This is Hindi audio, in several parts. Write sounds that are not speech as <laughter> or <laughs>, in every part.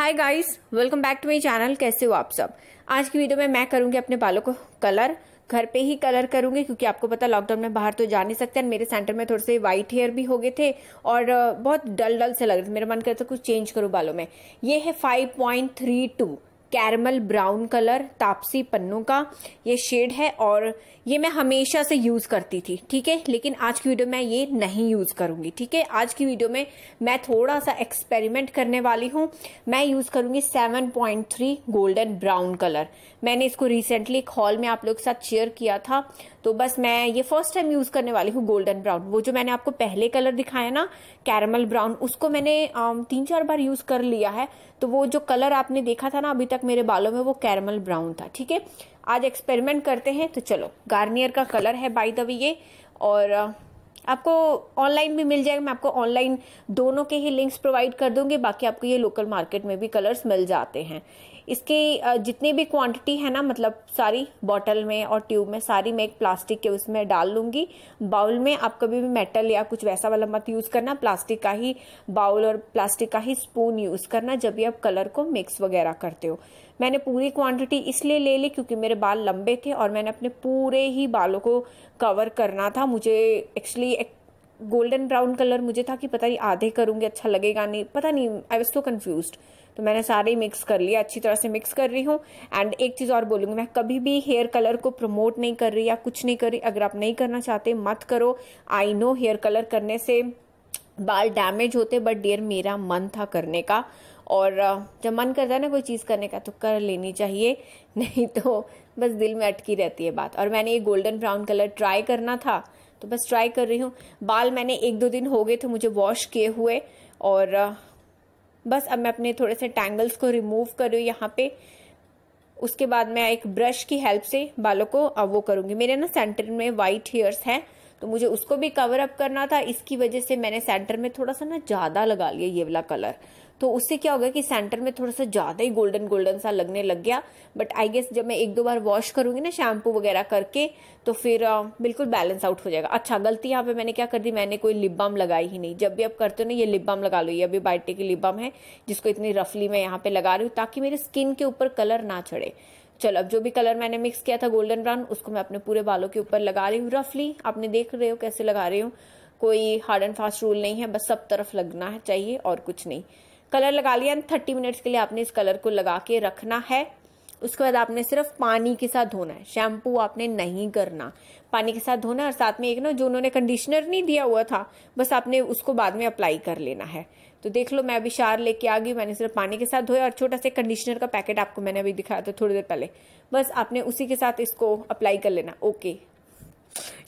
hi guys welcome back to my channel कैसे हो आप सब आज की वीडियो में मैं करूंगी अपने बालों को कलर घर पे ही कलर करूंगी क्योंकि आपको पता लॉकडाउन में बाहर तो जा नहीं सकते मेरे सेंटर में थोड़े से वाइट हेयर भी हो गए थे और बहुत डल डल से लग रहे थे मेरा मन करता तो कुछ चेंज करूँ बालों में ये है five point three two caramel brown colour Taapsee पन्नों का ये शेड है और ये मैं हमेशा से यूज़ करती थी ठीक है लेकिन आज की वीडियो में ये नहीं यूज़ करूंगी ठीक है आज की वीडियो में मैं थोड़ा सा एक्सपेरिमेंट करने वाली हूँ मैं यूज़ करूंगी 7.3 गोल्डन ब्राउन कलर मैंने इसको रिसेंटली एक हॉल में आप लोग के साथ शेयर किया था तो बस मैं ये फर्स्ट टाइम यूज़ करने वाली हूँ गोल्डन ब्राउन वो जो मैंने आपको पहले कलर दिखाया ना कैरमल ब्राउन उसको मैंने तीन चार बार यूज़ कर लिया है तो वो जो कलर आपने देखा था ना अभी तक तक मेरे बालों में वो कैरमल ब्राउन था ठीक है आज एक्सपेरिमेंट करते हैं तो चलो गार्नियर का कलर है बाई द वे ये और आपको ऑनलाइन भी मिल जाएगा मैं आपको ऑनलाइन दोनों के ही लिंक्स प्रोवाइड कर दूंगी बाकी आपको ये लोकल मार्केट में भी कलर्स मिल जाते हैं इसकी जितनी भी क्वांटिटी है ना मतलब सारी बॉटल में और ट्यूब में सारी मैं एक प्लास्टिक के उसमें डाल लूंगी बाउल में आप कभी भी मेटल या कुछ वैसा वाला मत यूज़ करना प्लास्टिक का ही बाउल और प्लास्टिक का ही स्पून यूज़ करना जब भी आप कलर को मिक्स वगैरह करते हो मैंने पूरी क्वांटिटी इसलिए ले ली क्योंकि मेरे बाल लंबे थे और मैंने अपने पूरे ही बालों को कवर करना था मुझे एक्चुअली एक गोल्डन ब्राउन कलर मुझे था कि पता नहीं आधे करूंगी अच्छा लगेगा नहीं पता नहीं आई वॉज सो कन्फ्यूज तो मैंने सारे मिक्स कर लिया अच्छी तरह से मिक्स कर रही हूँ एंड एक चीज़ और बोलूंगी मैं कभी भी हेयर कलर को प्रमोट नहीं कर रही या कुछ नहीं कर रही अगर आप नहीं करना चाहते मत करो आई नो हेयर कलर करने से बाल डैमेज होते बट डियर मेरा मन था करने का और जब मन करता है ना कोई चीज़ करने का तो कर लेनी चाहिए <laughs> नहीं तो बस दिल में अटकी रहती है बात और मैंने ये गोल्डन ब्राउन कलर ट्राई करना था तो बस ट्राई कर रही हूँ बाल मैंने एक दो दिन हो गए थे मुझे वॉश किए हुए और बस अब मैं अपने थोड़े से टैंगल्स को रिमूव कर रही हूँ यहाँ पे उसके बाद मैं एक ब्रश की हेल्प से बालों को वो करूँगी मेरे ना सेंटर में वाइट हेयर्स हैं तो मुझे उसको भी कवर अप करना था इसकी वजह से मैंने सेंटर में थोड़ा सा ना ज़्यादा लगा लिया ये वाला कलर तो उससे क्या होगा कि सेंटर में थोड़ा सा ज़्यादा ही गोल्डन गोल्डन सा लगने लग गया बट आई गेस जब मैं एक दो बार वॉश करूंगी ना शैम्पू वगैरह करके तो फिर uh, बिल्कुल बैलेंस आउट हो जाएगा अच्छा गलती यहाँ पे मैंने क्या कर दी मैंने कोई लिप बाम लगाई ही नहीं जब भी आप करते हो ना ये लिप बाम लगा लो ये अभी बायटे की लिप बाम है जिसको इतनी रफली मैं यहाँ पे लगा रही हूँ ताकि मेरे स्किन के ऊपर कलर ना चढ़े चलो अब जो भी कलर मैंने मिक्स किया था गोल्डन ब्राउन उसको मैं अपने पूरे बालों के ऊपर लगा रही हूँ रफली आपने देख रहे हो कैसे लगा रही हूँ कोई हार्ड एंड फास्ट रूल नहीं है बस सब तरफ लगना है चाहिए और कुछ नहीं कलर लगा लिया एंड थर्टी मिनट्स के लिए आपने इस कलर को लगा के रखना है उसके बाद आपने सिर्फ पानी के साथ धोना है शैम्पू आपने नहीं करना पानी के साथ धोना और साथ में एक ना जो उन्होंने कंडीशनर नहीं दिया हुआ था बस आपने उसको बाद में अप्लाई कर लेना है तो देख लो मैं अभी शार लेके आ गई मैंने सिर्फ पानी के साथ धोया और छोटा सा कंडीशनर का पैकेट आपको मैंने अभी दिखाया था थोड़ी देर पहले बस आपने उसी के साथ इसको अप्लाई कर लेना ओके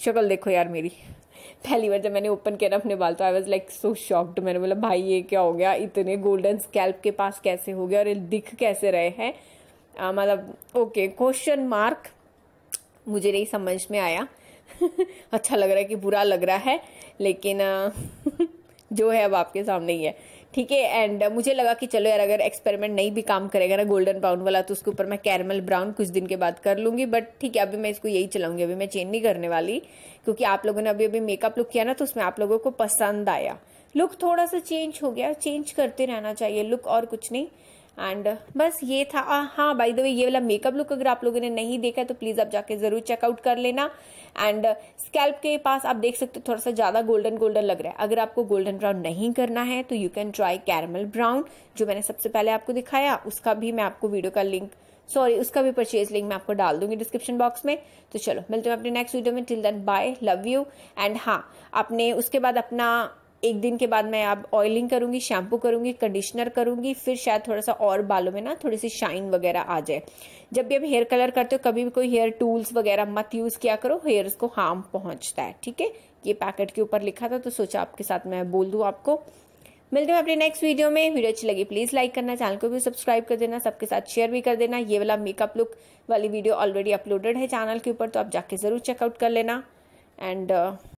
शक्ल देखो यार मेरी पहली बार जब मैंने ओपन किया ना अपने बाल तो I was like so shocked मैंने बोला भाई ये क्या हो गया इतने गोल्डन स्कैल्प के पास कैसे हो गया और ये दिख कैसे रहे हैं मतलब ओके क्वेश्चन मार्क मुझे नहीं समझ में आया <laughs> अच्छा लग रहा है कि बुरा लग रहा है लेकिन <laughs> जो है अब आपके सामने ही है ठीक है एंड मुझे लगा कि चलो यार अगर एक्सपेरिमेंट नहीं भी काम करेगा ना गोल्डन ब्राउन वाला तो उसके ऊपर मैं कैरमल ब्राउन कुछ दिन के बाद कर लूंगी बट ठीक है अभी मैं इसको यही चलाऊंगी अभी मैं चेंज नहीं करने वाली क्योंकि आप लोगों ने अभी अभी मेकअप लुक किया ना तो उसमें आप लोगों को पसंद आया लुक थोड़ा सा चेंज हो गया चेंज करते रहना चाहिए लुक और कुछ नहीं एंड uh, बस ये था आ, हाँ बाय द वे ये वाला मेकअप लुक अगर आप लोगों ने नहीं देखा तो प्लीज़ आप जाके ज़रूर चेकआउट कर लेना एंड स्कैल्प uh, के पास आप देख सकते हो थोड़ा सा ज़्यादा गोल्डन गोल्डन लग रहा है अगर आपको गोल्डन ब्राउन नहीं करना है तो you can try caramel brown जो मैंने सबसे पहले आपको दिखाया उसका भी मैं आपको वीडियो का लिंक सॉरी उसका भी परचेज लिंक मैं आपको डाल दूंगी डिस्क्रिप्शन बॉक्स में तो चलो मिलते हैं अपने नेक्स्ट वीडियो में till then bye love you and हाँ आपने उसके बाद अपना एक दिन के बाद मैं आप ऑयलिंग करूंगी शैम्पू करूंगी कंडीशनर करूंगी फिर शायद थोड़ा सा और बालों में ना थोड़ी सी शाइन वगैरह आ जाए जब भी आप हेयर कलर करते हो कभी भी कोई हेयर टूल्स वगैरह मत यूज़ किया करो हेयर को हार्म पहुंचता है ठीक है ये पैकेट के ऊपर लिखा था तो सोचा आपके साथ मैं बोल दू आपको मिलते हैं अपने नेक्स्ट वीडियो में वीडियो अच्छी लगी प्लीज़ लाइक करना चैनल को भी सब्सक्राइब कर देना सबके साथ शेयर भी कर देना ये वाला मेकअप लुक वाली वीडियो ऑलरेडी अपलोडेड है चैनल के ऊपर तो आप जाके ज़रूर चेकआउट कर लेना एंड